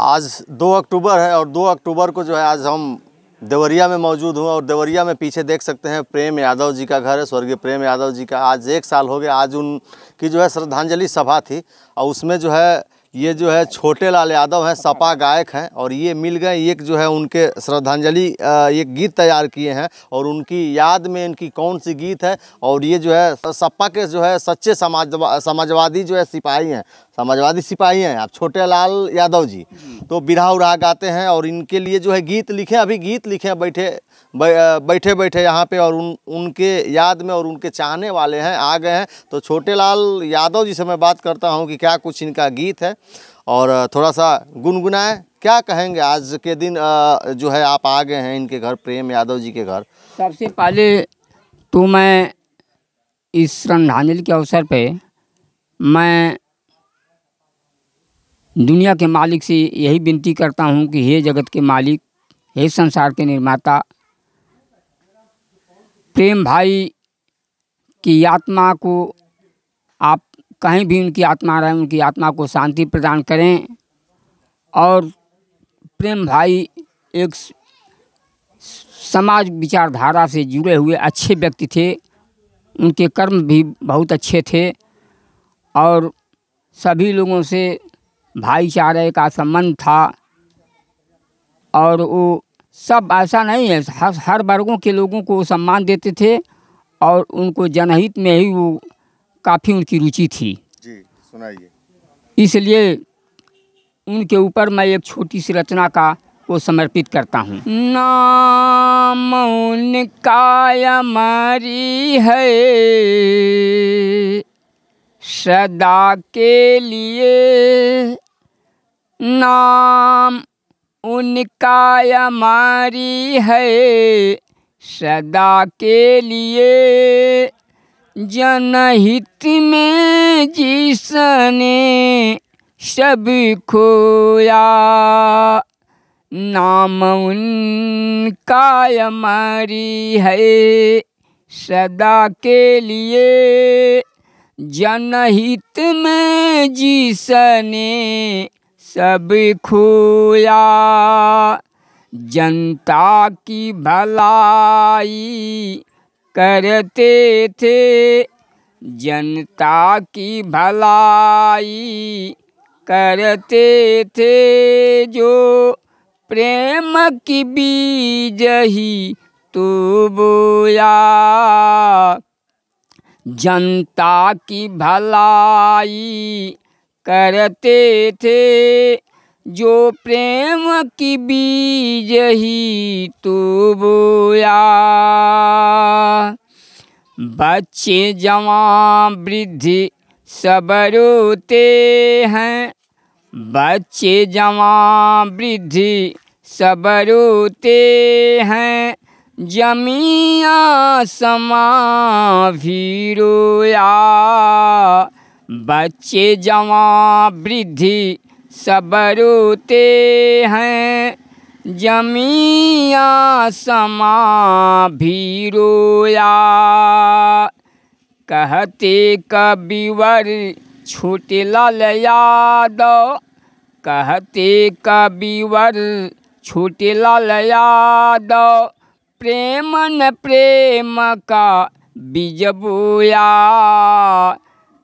आज दो अक्टूबर है और दो अक्टूबर को जो है आज हम देवरिया में मौजूद हूँ और देवरिया में पीछे देख सकते हैं प्रेम यादव जी का घर है स्वर्गीय प्रेम यादव जी का आज एक साल हो गया आज उनकी जो है श्रद्धांजलि सभा थी और उसमें जो है ये जो है छोटे लाल यादव हैं सपा गायक हैं और ये मिल गए एक जो है उनके श्रद्धांजलि एक गीत तैयार किए हैं और उनकी याद में इनकी कौन सी गीत है और ये जो है सपा के जो है सच्चे समाज समाजवादी जो है सिपाही हैं समाजवादी सिपाही हैं आप छोटे लाल यादव जी तो बिरा उरा गाते हैं और इनके लिए जो है गीत लिखे अभी गीत लिखे बैठे बैठे बैठे यहाँ पे और उन उनके याद में और उनके चाहने वाले हैं आ गए हैं तो छोटे लाल यादव जी से मैं बात करता हूँ कि क्या कुछ इनका गीत है और थोड़ा सा गुनगुनाएं क्या कहेंगे आज के दिन जो है आप आ गए हैं इनके घर प्रेम यादव जी के घर सबसे पहले तो मैं इस श्रद्धांजलि के अवसर पे मैं दुनिया के मालिक से यही विनती करता हूँ कि हे जगत के मालिक हे संसार के निर्माता प्रेम भाई की आत्मा को आप कहीं भी उनकी आत्मा रहे उनकी आत्मा को शांति प्रदान करें और प्रेम भाई एक समाज विचारधारा से जुड़े हुए अच्छे व्यक्ति थे उनके कर्म भी बहुत अच्छे थे और सभी लोगों से भाईचारे का संबंध था और वो सब ऐसा नहीं है हर हर वर्गों के लोगों को सम्मान देते थे और उनको जनहित में ही वो काफ़ी उनकी रुचि थी जी सुनाइए इसलिए उनके ऊपर मैं एक छोटी सी रचना का वो समर्पित करता हूँ नाम उनका मरी है सदा के लिए नाम उनका हमारी है सदा के लिए जनहित में जिसने सब खोया नाम उनका है सदा के लिए जनहित में जिसने सब खोया जनता की भलाई करते थे जनता की भलाई करते थे जो प्रेम की बीज ही तू बोया जनता की भलाई करते थे जो प्रेम की बीज ही तू बोया बच्चे जवान वृद्धि सब रोते हैं बच्चे जवान वृद्धि सब रोते हैं जमिया समा भी रोया बच्चे जवान वृद्धि सब रोते हैं जमिया समा भी रोया कहते कविवर लल याद कहते कविवर लल याद प्रेम न प्रेम का बिजबोया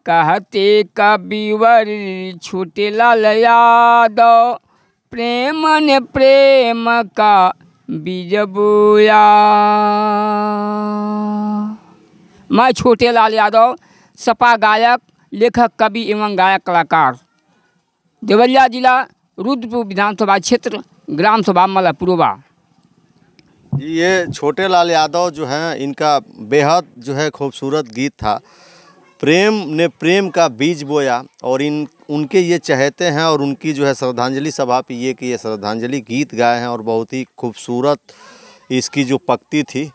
कहते कविवर लल याद प्रेम ने प्रेम का बीज बोया मैं छोटे लाल यादव सपा गायक लेखक कवि एवं गायक कलाकार देवरिया जिला रुद्रपुर विधानसभा क्षेत्र ग्राम सभा मलापुरवा ये छोटे लाल यादव जो हैं इनका बेहद जो है खूबसूरत गीत था प्रेम ने प्रेम का बीज बोया और इन उनके ये चहेते हैं और उनकी जो है श्रद्धांजलि सभा पे ये कि ये श्रद्धांजलि गीत गाए हैं और बहुत ही खूबसूरत इसकी जो पक्ति थी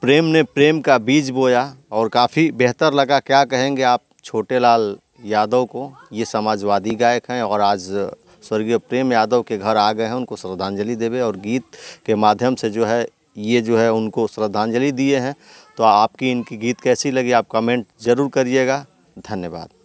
प्रेम ने प्रेम का बीज बोया और काफ़ी बेहतर लगा क्या कहेंगे आप छोटे लाल यादव को ये समाजवादी गायक हैं और आज स्वर्गीय प्रेम यादव के घर आ गए हैं उनको श्रद्धांजलि देवे और गीत के माध्यम से जो है ये जो है उनको श्रद्धांजलि दिए हैं तो आपकी इनकी गीत कैसी लगी आप कमेंट ज़रूर करिएगा धन्यवाद